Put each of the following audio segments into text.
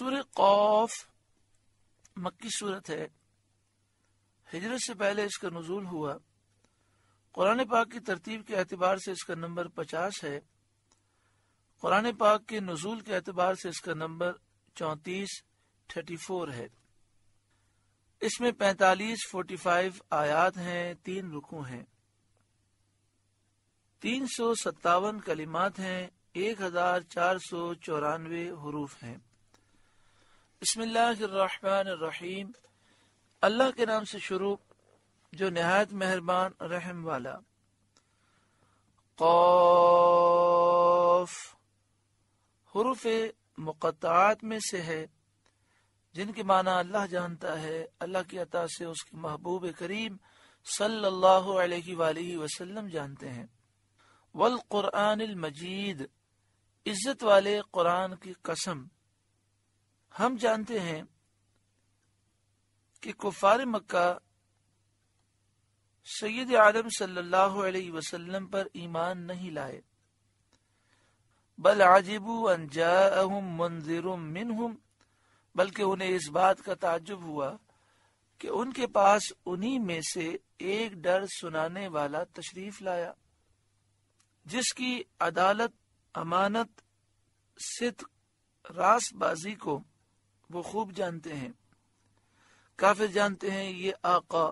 सूर कौफ मक्की सूरत है हिजरत से पहले इसका नजूल हुआ कुरान पाक की तरतीब के एतबार से इसका नंबर पचास है कुरान पाक के नजूल के एतबार से इसका नंबर चौतीस थर्टी फोर है इसमें पैतालीस फोर्टी फाइव आयात हैं तीन रुकू हैं तीन सौ सत्तावन कलिमात हैं एक हजार चार सौ चौरानवे हरूफ हैं बसमीम अल्लाह के नाम से शुरू जो नहायत मेहरबान रहम वाला हरूफ मुकत में से है जिनके माना अल्लाह जानता है अल्लाह की अता से उसके महबूब करीम सल्लल्लाहु अलैहि जानते हैं वल कुरान मजीद इज्जत वाले कुरान की कसम हम जानते हैं कि कुफार मक्का सैद आलम सल्लल्लाहु अलैहि वसल्लम पर ईमान नहीं लाए बल आजिबू अनजाहम मंजिर बल्कि उन्हें इस बात का ताजुब हुआ कि उनके पास उन्हीं में से एक डर सुनाने वाला तशरीफ लाया जिसकी अदालत अमानत सिद्ध रासबाजी को वो खूब जानते हैं काफी जानते हैं ये आका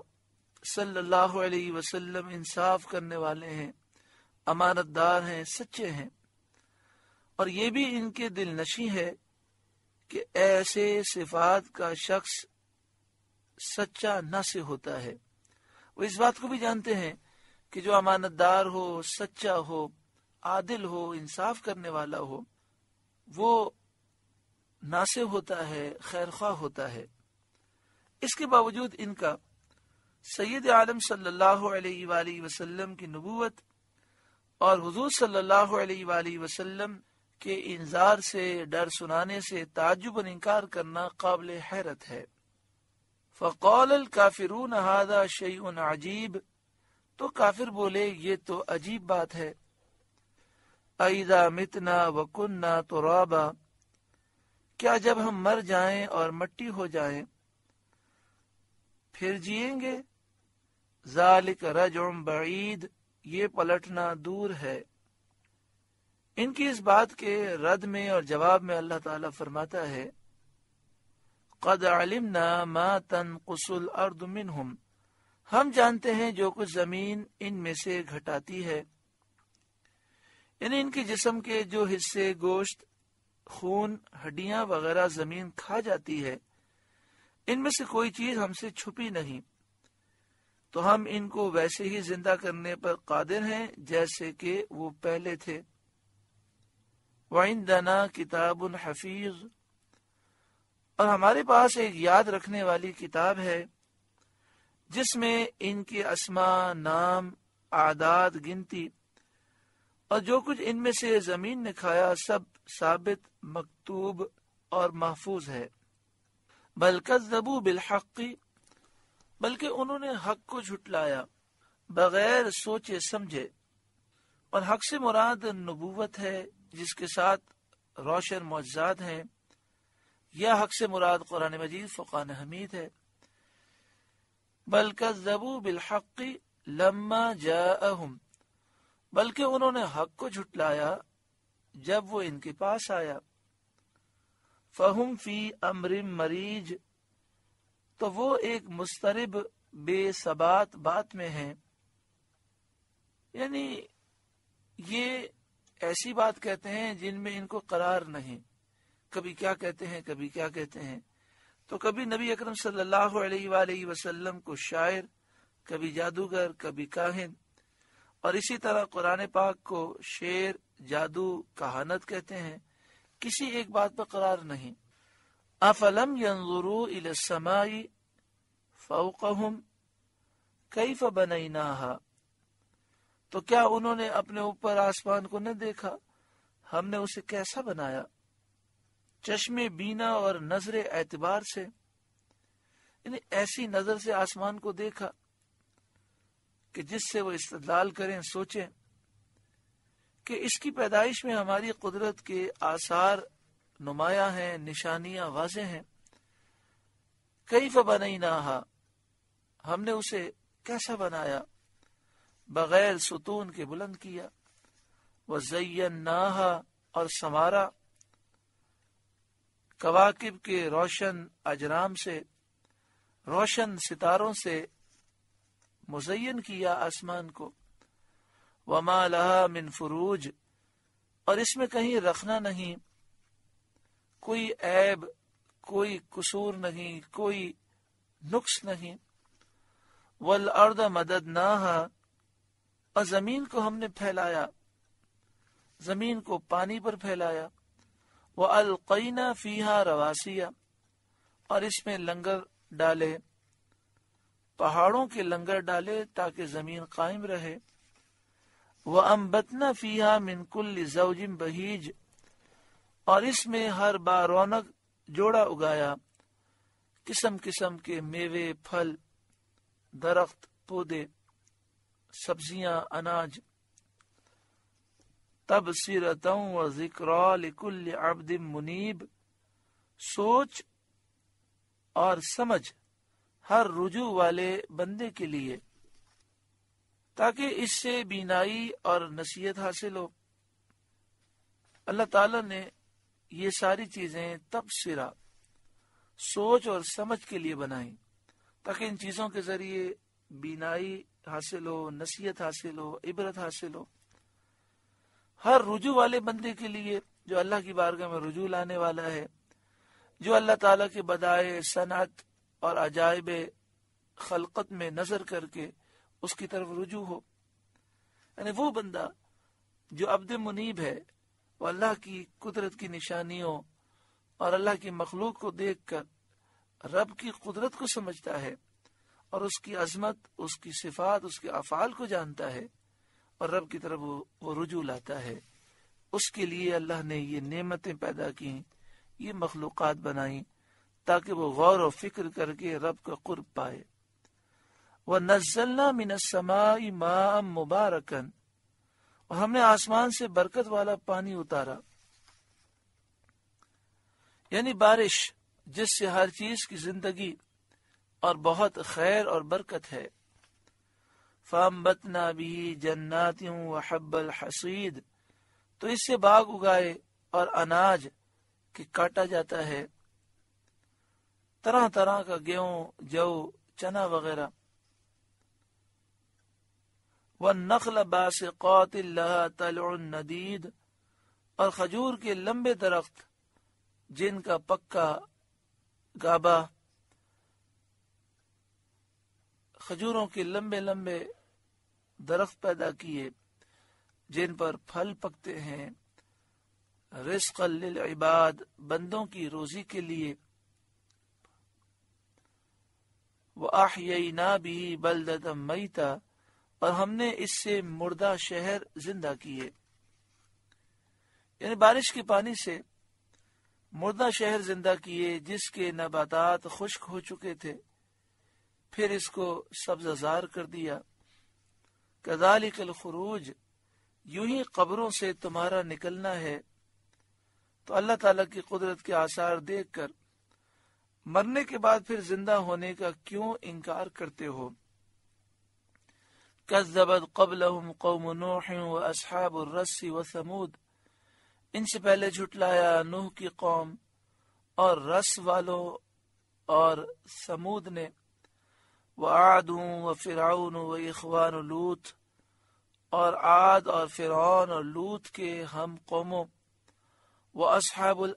सल्लल्लाहु अलैहि वसल्लम इंसाफ करने वाले हैं दार हैं सच्चे हैं और ये भी इनके दिल नशी है कि ऐसे सिफात का शख्स सच्चा न से होता है वो इस बात को भी जानते हैं कि जो अमानत दार हो सच्चा हो आदिल हो इंसाफ करने वाला हो वो नासिब होता है खैर खा होता है इसके बावजूद इनका सैयद आलम सल्लल्लाहु अलैहि वसल्लम की नबूवत और हुजूर सल्लल्लाहु अलैहि वसल्लम के इंजार से डर सुनाने से ताजुब इनकार करना काबिल हैरत है फ़कौल काफिरून हादा शयन अजीब तो काफिर बोले ये तो अजीब बात है अदा मितना वकुन्ना तो रबा क्या जब हम मर जाएं और मट्टी हो जाएं फिर जिएंगे जालिक रजुम बईद ये पलटना दूर है इनकी इस बात के रद में और जवाब में अल्लाह ताला फरमाता है कद न मा तन कुसुल अर्द दुमिन हम जानते हैं जो कुछ जमीन इनमें से घटाती है यानी इनके जिस्म के जो हिस्से गोश्त खून हड्डियां वगैरह जमीन खा जाती है इनमें से कोई चीज हमसे छुपी नहीं तो हम इनको वैसे ही जिंदा करने पर कादिर हैं जैसे कि वो पहले थे वाइंदना किताब उन हफीज और हमारे पास एक याद रखने वाली किताब है जिसमें इनके असमा नाम आदाद गिनती और जो कुछ इनमें से जमीन ने खाया सब साबित मकतूब और महफूज है बलकज दबू बिलहकी बल्कि उन्होंने हक को झुटलाया बगैर सोचे समझे और हक से मुराद नबूवत है जिसके साथ रोशन मुआजात हैं यह हक से मुराद कुरान मजीद फ़ुकान हमीद है बल्कि जबू बिलहकी लम्मा जा बल्कि उन्होंने हक को झुटलाया जब वो इनके पास आया फहुम फी अमरिम मरीज तो वो एक मुस्तरब बेसबात बात में है यानी ये ऐसी बात कहते हैं जिनमें इनको करार नहीं कभी क्या कहते हैं कभी क्या कहते हैं तो कभी नबी अकरम सल्लल्लाहु अलैहि वसल्लम को शायर कभी जादूगर कभी काहिन और इसी तरह कुरान पाक को शेर जादू कहानत कहते हैं किसी एक बात पर करार नहीं अफलम यंजुरू इलसमाई फ़ौकहम कैफ बनैनाहा तो क्या उन्होंने अपने ऊपर आसमान को न देखा हमने उसे कैसा बनाया चश्मे बीना और नजरे एतबार से ऐसी नजर से आसमान को देखा कि जिससे वो इस्तलाल करें सोचें कि इसकी पैदाइश में हमारी कुदरत के आसार नुमाया हैं निशानियां वाजे हैं कई फबनई नहा हमने उसे कैसा बनाया बगैर सुतून के बुलंद किया व जय नाहा और समारा कवाकिब के रोशन अजराम से रोशन सितारों से मुजयन किया आसमान को वमा लहा मिन फरूज और इसमें कहीं रखना नहीं कोई ऐब कोई कसूर नहीं कोई नुक्स नहीं वल अर्द मदद ना और जमीन को हमने फैलाया जमीन को पानी पर फैलाया वह अलकैना फीहा रवासिया और इसमें लंगर डाले पहाड़ों के लंगर डाले ताकि जमीन कायम रहे वह अम्बतना फीहा मिनकुल जवजिम बहीज और इसमें हर बार रौनक जोड़ा उगाया किस्म किस्म के मेवे फल दरख्त पौधे सब्जियां अनाज तब सीरतों व जिक्र अब्द मुनीब सोच और समझ हर रुजू वाले बंदे के लिए ताकि इससे बीनाई और नसीहत हासिल हो अल्लाह ताला ने ये सारी चीजें तबसरा सोच और समझ के लिए बनाई ताकि इन चीजों के जरिए बीनाई हासिल हो नसीहत हासिल हो इबरत हासिल हो हर रुजू वाले बंदे के लिए जो अल्लाह की बारगाह में रुजू लाने वाला है जो अल्लाह ताला के बदाय सनत और अजायब खलकत में नजर करके उसकी तरफ रुजू हो यानी वो बंदा जो अब्द मुनीब है वो अल्लाह की कुदरत की निशानियों और अल्लाह की मखलूक को देख कर रब की कुदरत को समझता है और उसकी अजमत उसकी सिफात उसके अफाल को जानता है और रब की तरफ वो, वो रुजू लाता है उसके लिए अल्लाह ने ये नेमतें पैदा की ये मखलूक बनाई ताकि वो गौर और फिक्र करके रब का कुर्ब पाए वह नजल्ला मिनसमाई माम मुबारकन और हमने आसमान से बरकत वाला पानी उतारा यानी बारिश जिससे हर चीज की जिंदगी और बहुत खैर और बरकत है बतना भी जन्नातियों हब्बल हसीद तो इससे बाग उगाए और अनाज के काटा जाता है तरह तरह का गेहूं जव चना वगैरह व नखल नदीद और खजूर के लंबे दरख्त जिनका पक्का गाबा खजूरों के लंबे लंबे दरख्त पैदा किए जिन पर फल पकते हैं रिस्क इबाद बंदों की रोजी के लिए वहयना भी बलदम मईता और हमने इससे मुर्दा शहर जिंदा किए यानी बारिश के पानी से मुर्दा शहर जिंदा किए जिसके नबातात खुश्क हो चुके थे फिर इसको सब्जाजार कर दिया कदालिकल खरूज यूं ही कब्रों से तुम्हारा निकलना है तो अल्लाह ताला की कुदरत के आसार देखकर मरने के बाद फिर जिंदा होने का क्यों इनकार करते हो कसबत कबल कौम व समूद इनसे पहले झुटलाया नूह की कौम और रस वालों और समूद ने व आदू व फिराउन व इखवान लूत और आद और फिरौन और लूत के हम कौमों व असहाबुल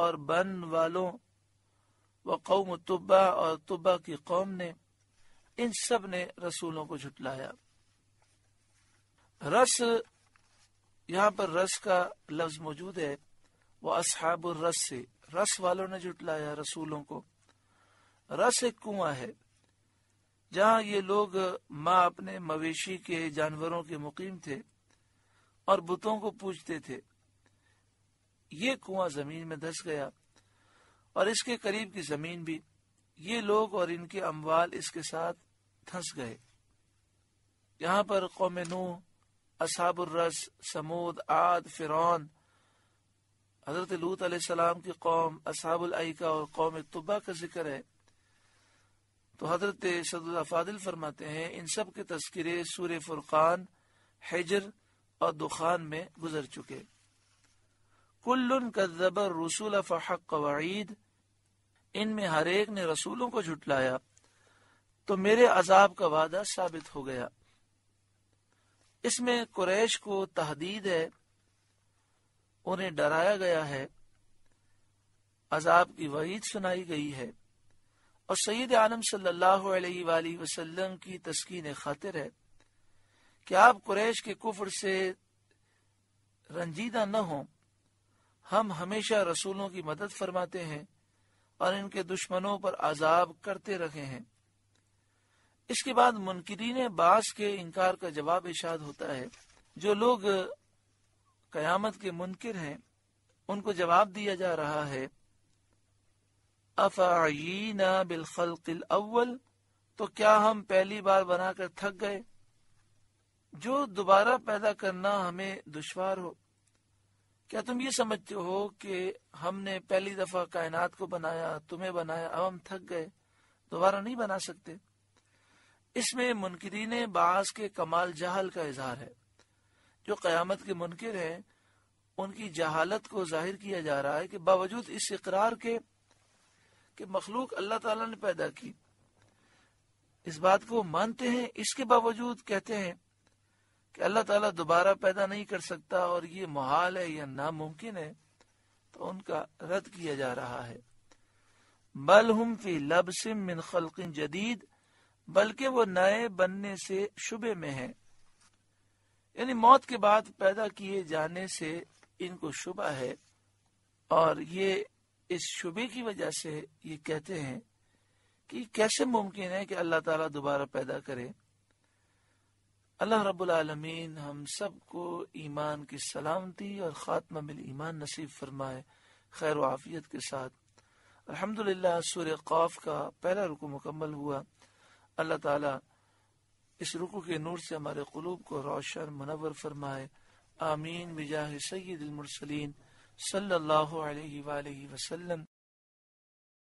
और बन वालों व कौम तुब्बा और तुब्बा की कौम ने इन सब ने रसूलों को झुटलाया रस यहाँ पर रस का लफ्ज मौजूद है वो असहाब रस से रस वालों ने जुटलाया रसूलों को रस एक कुआ है जहाँ ये लोग माँ अपने मवेशी के जानवरों के मुकीम थे और बुतों को पूजते थे ये कुआ जमीन में धस गया और इसके करीब की जमीन भी ये लोग और इनके अम्वाल इसके साथ धंस गए यहाँ पर कौम नूह असहाबुर्रस समूद आद फिरौन हजरत लूत सलाम की कौम असहाबुलका और कौम तब्बा का जिक्र है तो हजरत सदुल्ला फरमाते हैं इन सब के तस्करे सूर फुरकान हजर और दुखान में गुजर चुके कुल्लुन कदबर रसूल फ़हक वईद इनमें हर एक ने रसूलों को झुटलाया तो मेरे अजाब का वादा साबित हो गया इसमें कुरैश को तहदीद है उन्हें डराया गया है अजाब की वहीद सुनाई गई है और सईद आलम सल्लल्लाहु अलैहि वसल्लम की तस्कीन खातिर है कि आप कुरैश के कुफर से रंजीदा न हों हम हमेशा रसूलों की मदद फरमाते हैं और इनके दुश्मनों पर आजाब करते रहे हैं इसके बाद मुनकरीन बास के इनकार का जवाब इशाद होता है जो लोग कयामत के मुनकर हैं उनको जवाब दिया जा रहा है अफ़ीना बिलखल अव्वल तो क्या हम पहली बार बनाकर थक गए जो दोबारा पैदा करना हमें दुश्वार हो क्या तुम ये समझते हो कि हमने पहली दफा कायनात को बनाया तुम्हें बनाया अब हम थक गए दोबारा नहीं बना सकते इसमें मुनकरीन बास के कमाल जहल का इजहार है जो कयामत के मुनकर हैं उनकी जहालत को जाहिर किया जा रहा है कि बावजूद इस इकरार के कि मखलूक अल्लाह तला ने पैदा की इस बात को मानते हैं इसके बावजूद कहते हैं कि अल्लाह ताला दोबारा पैदा नहीं कर सकता और ये महाल है या नामुमकिन है तो उनका रद्द किया जा रहा है बल हम फी लब मिन खलकिन जदीद बल्कि वो नए बनने से शुबे में है यानी मौत के बाद पैदा किए जाने से इनको शुबा है और ये इस शुबे की वजह से ये कहते हैं कि कैसे मुमकिन है कि अल्लाह ताला दोबारा पैदा करे अल्लाह रबालमीन हम को ईमान की सलामती और ख़ात्मा बिल ईमान नसीब फरमाए खैर आफियत के साथ अल्हम्दुलिल्लाह सूर्य खौफ का पहला रुकू मुकम्मल हुआ अल्लाह ताला इस रुकू के नूर से हमारे कलूब को रोशन मुनवर फरमाए आमीन बिजाह सैदमरसलिन सल्लल्लाहु